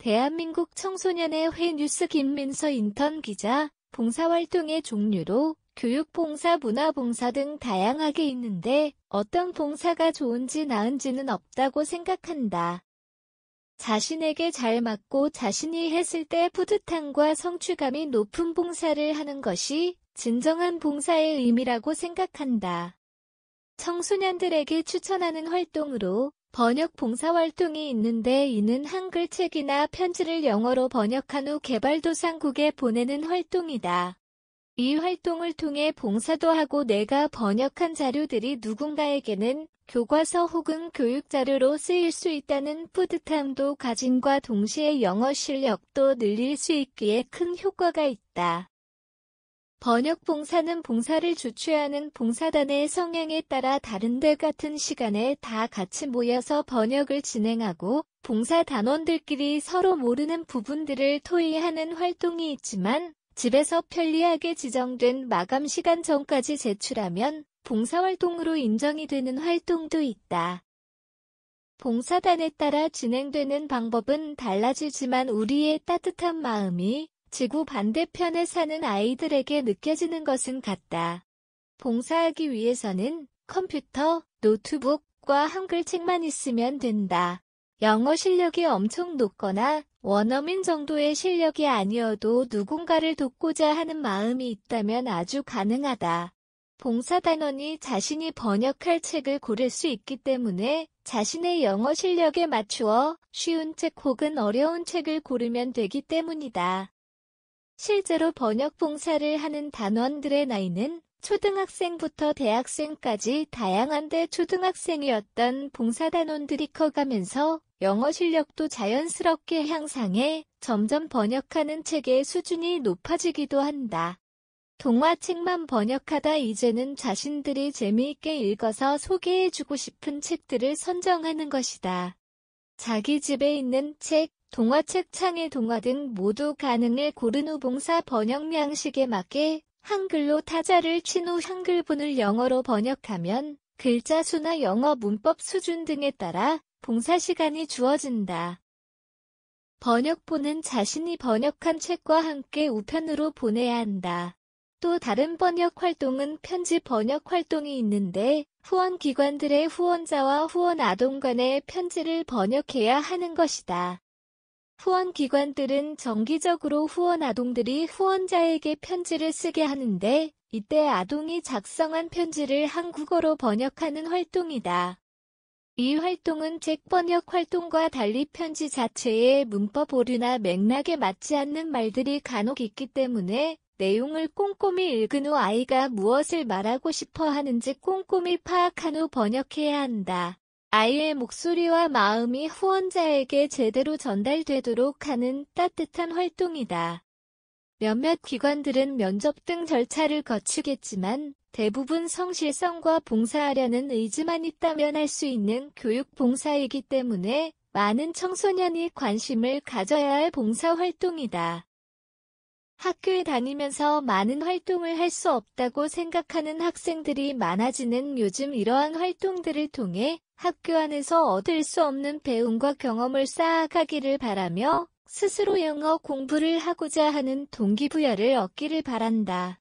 대한민국 청소년의 회 뉴스 김민서 인턴 기자, 봉사활동의 종류로 교육봉사, 문화봉사 등 다양하게 있는데 어떤 봉사가 좋은지 나은지는 없다고 생각한다. 자신에게 잘 맞고 자신이 했을 때 뿌듯함과 성취감이 높은 봉사를 하는 것이 진정한 봉사의 의미라고 생각한다. 청소년들에게 추천하는 활동으로 번역 봉사활동이 있는데 이는 한글 책이나 편지를 영어로 번역한 후 개발도상국에 보내는 활동이다. 이 활동을 통해 봉사도 하고 내가 번역한 자료들이 누군가에게는 교과서 혹은 교육자료로 쓰일 수 있다는 뿌듯함도 가진과 동시에 영어 실력도 늘릴 수 있기에 큰 효과가 있다. 번역봉사는 봉사를 주최하는 봉사단의 성향에 따라 다른데 같은 시간에 다 같이 모여서 번역을 진행하고 봉사 단원들끼리 서로 모르는 부분들을 토의하는 활동이 있지만 집에서 편리하게 지정된 마감 시간 전까지 제출하면 봉사활동으로 인정이 되는 활동도 있다. 봉사단에 따라 진행되는 방법은 달라지지만 우리의 따뜻한 마음이 지구 반대편에 사는 아이들에게 느껴지는 것은 같다. 봉사하기 위해서는 컴퓨터, 노트북과 한글책만 있으면 된다. 영어 실력이 엄청 높거나 원어민 정도의 실력이 아니어도 누군가를 돕고자 하는 마음이 있다면 아주 가능하다. 봉사단원이 자신이 번역할 책을 고를 수 있기 때문에 자신의 영어 실력에 맞추어 쉬운 책 혹은 어려운 책을 고르면 되기 때문이다. 실제로 번역 봉사를 하는 단원들의 나이는 초등학생부터 대학생까지 다양한데 초등학생이었던 봉사단원들이 커가면서 영어 실력도 자연스럽게 향상해 점점 번역하는 책의 수준이 높아지기도 한다. 동화책만 번역하다 이제는 자신들이 재미있게 읽어서 소개해주고 싶은 책들을 선정하는 것이다. 자기 집에 있는 책, 동화책 창의 동화 등 모두 가능해 고른 후 봉사 번역 양식에 맞게 한글로 타자를 친 후 한글본을 영어로 번역하면 글자 수나 영어 문법 수준 등에 따라 봉사 시간이 주어진다. 번역본은 자신이 번역한 책과 함께 우편으로 보내야 한다. 또 다른 번역 활동은 편지 번역 활동이 있는데 후원 기관들의 후원자와 후원 아동 간의 편지를 번역해야 하는 것이다. 후원기관들은 정기적으로 후원 아동들이 후원자에게 편지를 쓰게 하는데 이때 아동이 작성한 편지를 한국어로 번역하는 활동이다. 이 활동은 책 번역 활동과 달리 편지 자체의 문법 오류나 맥락에 맞지 않는 말들이 간혹 있기 때문에 내용을 꼼꼼히 읽은 후 아이가 무엇을 말하고 싶어 하는지 꼼꼼히 파악한 후 번역해야 한다. 아이의 목소리와 마음이 후원자에게 제대로 전달되도록 하는 따뜻한 활동이다. 몇몇 기관들은 면접 등 절차를 거치겠지만 대부분 성실성과 봉사하려는 의지만 있다면 할 수 있는 교육 봉사이기 때문에 많은 청소년이 관심을 가져야 할 봉사 활동이다. 학교에 다니면서 많은 활동을 할 수 없다고 생각하는 학생들이 많아지는 요즘 이러한 활동들을 통해 학교 안에서 얻을 수 없는 배움과 경험을 쌓아가기를 바라며 스스로 영어 공부를 하고자 하는 동기부여를 얻기를 바란다.